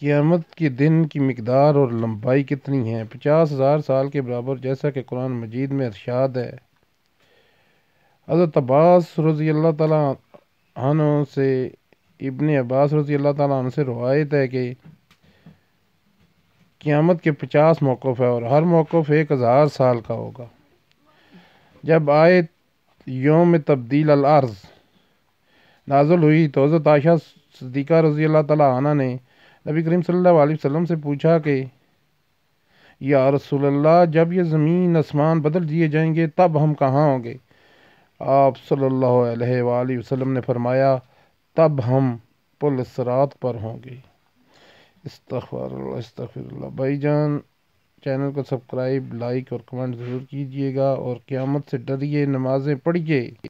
क़यामत के दिन की मकदार और लंबाई कितनी है पचास हज़ार साल के बराबर जैसा कि कुरान मजीद में अरसाद है हज़रत अब्बास रज़ी अल्लाह तनों से इबन अब्बास रज़ी अल्लाह तन से रवायत है कि क़्यामत के पचास मौक़ है और हर मौक़ एक हज़ार साल का होगा जब आए योम तब्दील अलआर्ज़ नाजुल हुई तो हज़रत आशा सदीक़ा रज़ी अल्लाह तन ने नबी करीम सल्लल्लाहु अलैहि वसल्लम से पूछा कि या रसूलल्लाह जब ये ज़मीन आसमान बदल दिए जाएंगे तब हम कहाँ होंगे आप सल्लल्लाहु अलैहि वसल्लम ने फरमाया तब हम पुल सरात पर होंगे इस्तफ़र भाई जान चैनल को सब्सक्राइब लाइक और कमेंट ज़रूर कीजिएगा और क़्यामत से डरिए नमाज़ें पढ़िए